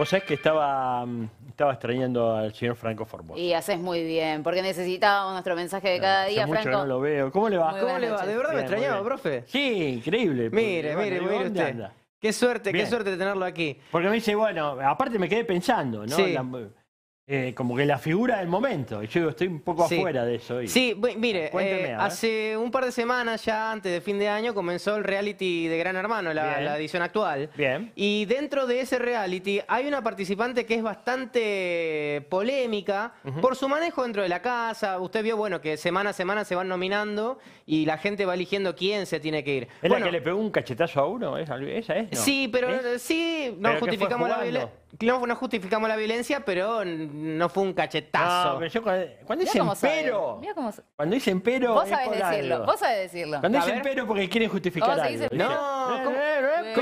Vos sabés que estaba, mm, estaba extrañando al señor Franco Formosa. Y haces muy bien, porque necesitábamos nuestro mensaje de cada día, mucho Franco. que no lo veo. ¿Cómo le va? ¿Cómo le va? De verdad me extrañaba, profe. Sí, increíble. Mire, mire, mire usted. Qué suerte, qué suerte tenerlo aquí. Porque me dice, bueno, aparte me quedé pensando, ¿no? Sí. Eh, como que la figura del momento. Yo estoy un poco afuera de eso. Sí, mire, ah, eh, hace un par de semanas ya antes de fin de año comenzó el reality de Gran Hermano, la, edición actual. Bien. Y dentro de ese reality hay una participante que es bastante polémica por su manejo dentro de la casa. Usted vio, bueno, que semana a semana se van nominando y la gente va eligiendo quién se tiene que ir. ¿Es la que le pegó un cachetazo a uno? ¿Esa, es? Sí, pero eh, sí, no, justificamos la violencia, pero no fue un cachetazo. pero yo cuando, dicen pero. Cuando dicen pero. Vos sabés decirlo. Vos sabés decirlo. Cuando dicen pero porque quieren justificar algo. no, ¿Eh?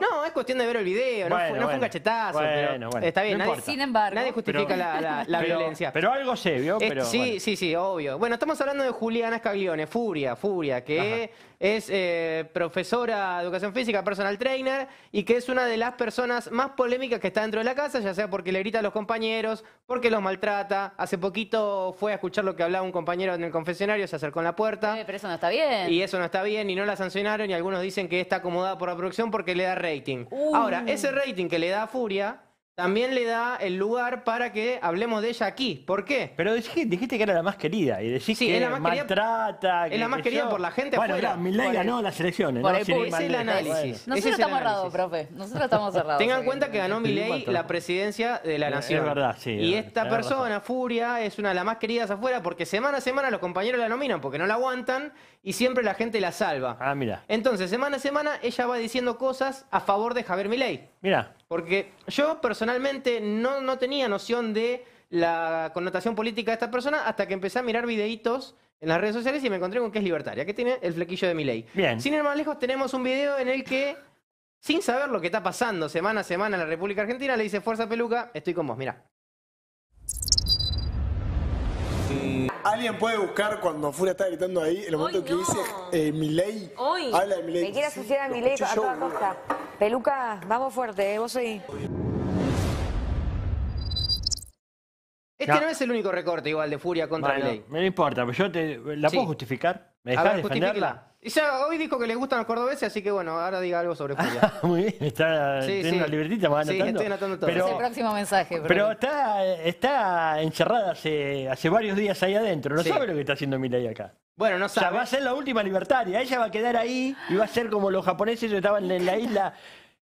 no, es cuestión de ver el video. no, fue, un cachetazo. Bueno, bueno. está bien, nadie, sin embargo. Nadie justifica la, la, violencia. Pero algo se vio. Pero, sí, sí, sí, obvio. Bueno, estamos hablando de Juliana Scaglione, Furia, Furia, que es eh, profesora de educación física, personal trainer, y que es una de las personas más polémicas que está dentro de la casa, ya sea porque le grita a los compañeros, porque los maltrata. Hace poquito fue a escuchar lo que hablaba un compañero en el confesionario, se acercó a la puerta. Eh, pero eso no está bien. Y eso no está bien, y no la sancionaron, y algunos dicen que está acomodada por la producción porque le da rating. Ahora, ese rating que le da Furia también le da el lugar para que hablemos de ella aquí. ¿Por qué? Pero dijiste, que era la más querida y decís que es la más maltrata. Querida, es la más querida por la gente bueno, afuera. ganó las elecciones. ¿no? el, es el análisis. Nosotros estamos cerrados, profe. Nosotros estamos cerrados. Tengan en cuenta que ganó Milei la presidencia de la Nación. Es verdad, sí. Y esta persona, Furia, es una de las más queridas afuera porque semana a semana los compañeros la nominan porque no la aguantan y siempre la gente la salva. Ah, mira. Entonces, semana a semana ella va diciendo cosas a favor de Javier Milei. Mira. Porque yo personalmente no, tenía noción de la connotación política de esta persona hasta que empecé a mirar videitos en las redes sociales y me encontré con que es libertaria, que tiene el flequillo de mi ley. Bien. Sin ir más lejos, tenemos un video en el que, sin saber lo que está pasando semana a semana en la República Argentina, le dice Fuerza Peluca, estoy con vos, Mira. Mm. ¿Alguien puede buscar cuando Furia está gritando ahí, el momento que dice eh, mi ley? Hoy. Me quiere asociar a mi ley a toda costa. Peluca, vamos fuerte, ¿eh? vos sí. Este no. es el único recorte igual de Furia contra la ley. No importa, pero yo te, ¿la puedo justificar? ¿Me dejás defenderla? hoy dijo que le gustan los cordobeses, así que bueno, ahora diga algo sobre Furia. Muy bien, está teniendo una libertita, más anotando. Sí, estoy anotando todo. Pero, el próximo mensaje. Pero está, está encerrada hace, varios días ahí adentro. No sabe lo que está haciendo Milay acá. Bueno, no sabe. O sea, va a ser la última libertaria. Ella va a quedar ahí y va a ser como los japoneses que estaban en la isla.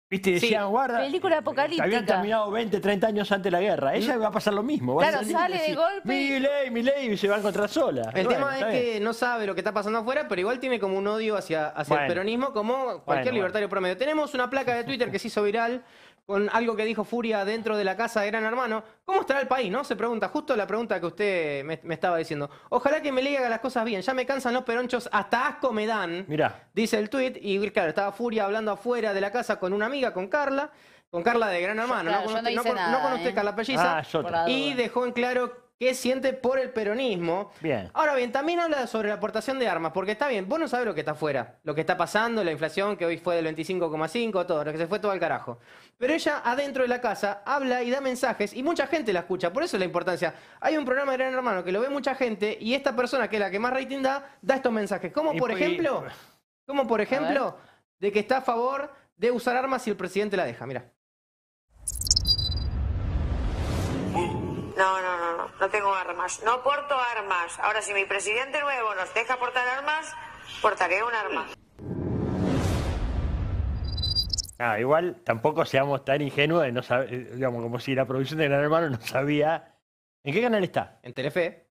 Viste, decían, guarda. Película apocalíptica. Habían terminado 20, 30 años antes de la guerra. Ella va a pasar lo mismo. claro, sale de golpe. Mi ley, mi ley, y se va a encontrar sola. El tema es que no sabe lo que está pasando afuera, pero igual tiene como un odio hacia, el peronismo, como cualquier libertario promedio. Tenemos una placa de Twitter que se hizo viral con algo que dijo Furia dentro de la casa de Gran Hermano. ¿Cómo estará el país, no? Se pregunta, justo la pregunta que usted me, estaba diciendo. Ojalá que me haga las cosas bien, ya me cansan los peronchos, hasta asco me dan. Dice el tuit, y claro, estaba Furia hablando afuera de la casa con una amiga, con Carla, con Carla de Gran Hermano. no, con, usted, ¿eh? Carla Pelliza. Ah, y dejó en claro que siente por el peronismo. Bien. Ahora bien, también habla sobre la aportación de armas, porque está bien, vos no sabés lo que está afuera, lo que está pasando, la inflación que hoy fue del 25,5, todo, lo que se fue todo al carajo. Pero ella adentro de la casa habla y da mensajes y mucha gente la escucha, por eso es la importancia. Hay un programa de Gran Hermano que lo ve mucha gente y esta persona que es la que más rating da, da estos mensajes, como por ejemplo, como por ejemplo, de que está a favor de usar armas si el presidente la deja, mira. No, no, no, no, no tengo armas. No porto armas. Ahora, si mi presidente nuevo nos deja portar armas, portaré un arma. Ah, igual tampoco seamos tan ingenuos de no saber, eh, digamos, como si la producción de Gran Hermano no sabía. ¿En qué canal está? En Telefe.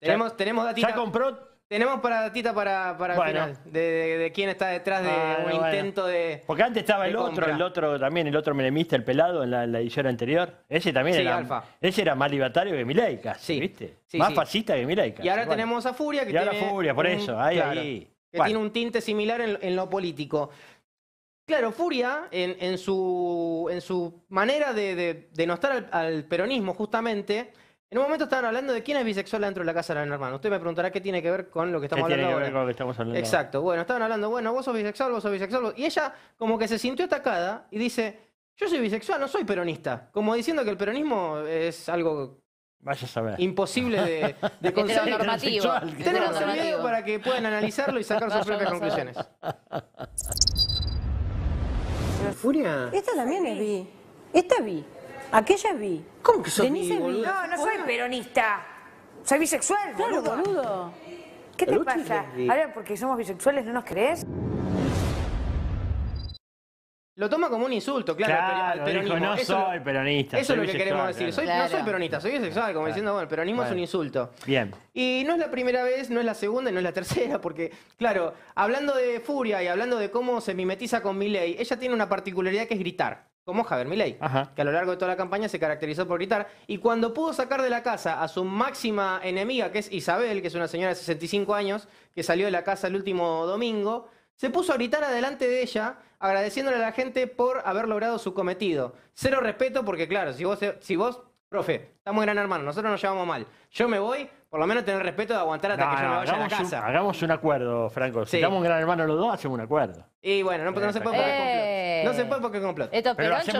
Tenemos, ya, tenemos datita. Ya compró tenemos para datita para, para el final, de, quién está detrás de ah, un intento de. Porque antes estaba el otro, el otro también, el otro menemista, el pelado, en la, edición anterior. Ese también sí, Alfa. Ese era más libertario que Milei sí. ¿viste? más fascista que Milei Y ahora tenemos a Furia que. ahora tiene Furia, por un, eso, ahí, Que tiene un tinte similar en, lo político. Claro, Furia, en, su, en su manera de, de denostar al, al peronismo, justamente en un momento estaban hablando de quién es bisexual dentro de la casa de la hermana. Usted me preguntará qué tiene que ver con lo que estamos hablando. Exacto. Bueno, estaban hablando, bueno, vos sos bisexual, vos sos bisexual. Y ella como que se sintió atacada y dice, yo soy bisexual, no soy peronista. Como diciendo que el peronismo es algo Vaya a imposible de, de este conseguir. normativo. Tenemos el video para que puedan analizarlo y sacar sus propias conclusiones. furia? Esta también es bi. Esta vi. Aquella vi. ¿Cómo que sos Denise No, no soy peronista. Soy bisexual, claro, boludo. ¿Qué te pasa? Ahora porque somos bisexuales no nos crees? Lo toma como un insulto, claro, claro no soy peronista. Eso es lo que queremos decir. No soy peronista, soy bisexual, como diciendo, bueno, el peronismo es un insulto. Bien. Y no es la primera vez, no es la segunda y no es la tercera, porque, claro, hablando de Furia y hablando de cómo se mimetiza con Miley, ella tiene una particularidad que es gritar como Javier Milei, que a lo largo de toda la campaña se caracterizó por gritar. Y cuando pudo sacar de la casa a su máxima enemiga, que es Isabel, que es una señora de 65 años, que salió de la casa el último domingo, se puso a gritar adelante de ella, agradeciéndole a la gente por haber logrado su cometido. Cero respeto, porque claro, si vos, si vos profe, estamos gran hermano, nosotros nos llevamos mal. Yo me voy, por lo menos tener respeto de aguantar hasta que yo me vaya a la casa. hagamos un acuerdo, Franco. Si estamos un gran hermano los dos, hacemos un acuerdo. Y bueno, no, se puede porque complot. No se puede porque complot.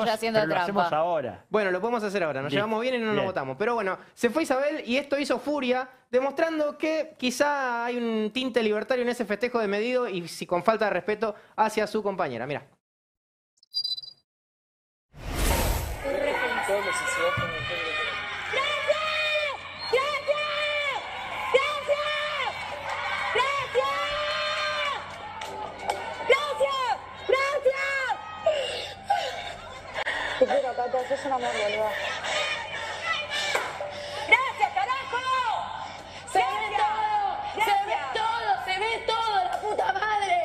ya haciendo pero Lo hacemos ahora. Bueno, lo podemos hacer ahora. Nos llevamos bien y no nos votamos. Pero bueno, se fue Isabel y esto hizo furia, demostrando que quizá hay un tinte libertario en ese festejo de medido y si con falta de respeto hacia su compañera. Mira. ¡Gracias, carajo! ¡Se ve todo! ¡Se ve todo! ¡Se ve todo! ¡La puta madre!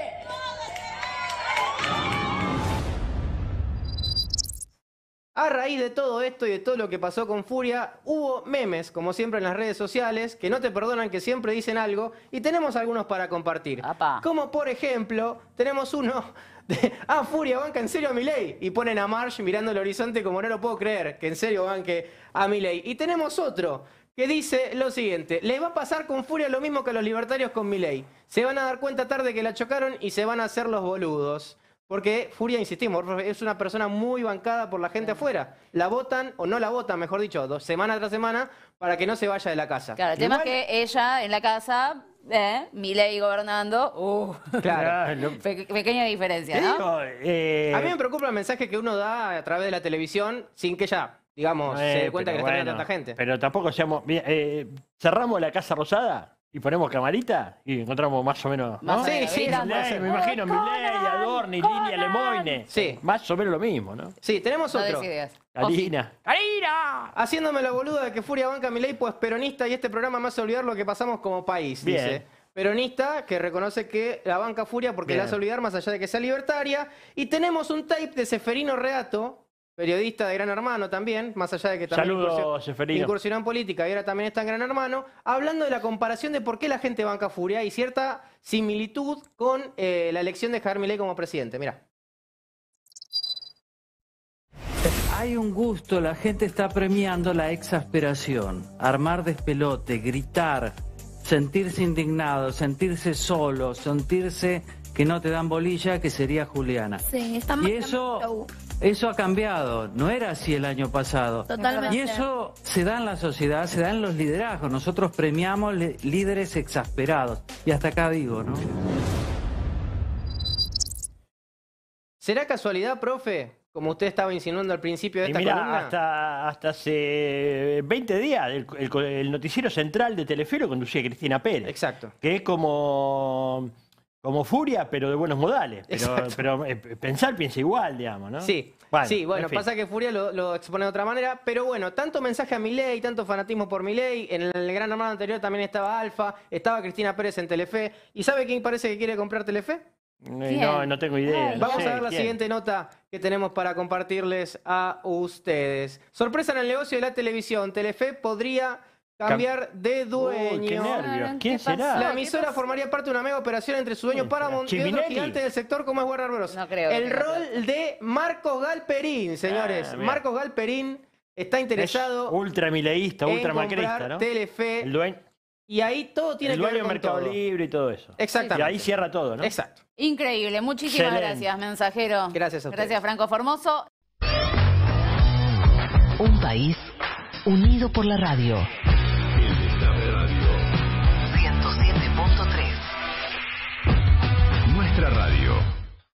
A raíz de todo esto y de todo lo que pasó con Furia, hubo memes, como siempre en las redes sociales, que no te perdonan, que siempre dicen algo, y tenemos algunos para compartir. Como por ejemplo, tenemos uno ah, Furia, banca en serio a ley. Y ponen a Marsh mirando el horizonte como no lo puedo creer, que en serio banque a ley. Y tenemos otro que dice lo siguiente, les va a pasar con Furia lo mismo que a los libertarios con ley. Se van a dar cuenta tarde que la chocaron y se van a hacer los boludos. Porque Furia, insistimos, es una persona muy bancada por la gente afuera. La votan, o no la votan, mejor dicho, dos, semana tras semana, para que no se vaya de la casa. Claro, el tema es que ella en la casa ¿eh? Milei gobernando, uh, claro. pequeña diferencia, eh, A mí me preocupa el mensaje que uno da a través de la televisión sin que ya, digamos, eh, se dé cuenta que está viendo tanta gente. Pero tampoco seamos. Eh, cerramos la Casa Rosada y ponemos camarita y encontramos más o menos. Sí, sí, me imagino, Milei, Adorni, Lilia, Lemoine. Sí. Más o menos lo mismo, ¿no? Sí, tenemos No otro. ideas. Karina. Oh, ¡Karina! Haciéndome la boluda de que Furia banca a Milei, pues peronista y este programa más hace olvidar lo que pasamos como país, dice. Peronista que reconoce que la banca Furia porque la hace olvidar más allá de que sea libertaria. Y tenemos un tape de Seferino Reato periodista de Gran Hermano también, más allá de que también incursionó, en política y ahora también está en Gran Hermano, hablando de la comparación de por qué la gente banca Furia y cierta similitud con eh, la elección de Javier Milei como presidente. Mira. Hay un gusto, la gente está premiando la exasperación, armar despelote, gritar, sentirse indignado, sentirse solo, sentirse que no te dan bolilla, que sería Juliana. Sí, está y eso eso ha cambiado, no era así el año pasado. Totalmente. Y eso se da en la sociedad, se da en los liderazgos. Nosotros premiamos líderes exasperados. Y hasta acá digo, ¿no? ¿Será casualidad, profe? Como usted estaba insinuando al principio de esta Hasta, hasta hace 20 días el, noticiero central de Telefero conducía Cristina Pérez. Exacto. Que es como como furia, pero de buenos modales. Pero, eh, pensar piensa igual, digamos, ¿no? Sí. Bueno, sí, bueno, pasa que Furia lo, expone de otra manera, pero bueno, tanto mensaje a Milei, tanto fanatismo por Milei, en el Gran armado anterior también estaba Alfa, estaba Cristina Pérez en Telefe, ¿y sabe quién parece que quiere comprar Telefe? No, no tengo idea. Vamos a ver la siguiente nota que tenemos para compartirles a ustedes. Sorpresa en el negocio de la televisión, Telefe podría Cambiar de dueño. será? La emisora formaría parte de una mega operación entre su dueño Paramount y otro gigante del sector como es Warner Bros. El rol de Marcos Galperín, señores. Ah, Marcos Galperín está interesado. ultra mileísta, ultra ¿no? Telefe. Y ahí todo tiene el que ver con Mercado Libre y todo eso. Y ahí cierra todo, ¿no? Exacto. Increíble. Muchísimas gracias, mensajero. Gracias Gracias, Franco Formoso. Un país unido por la radio.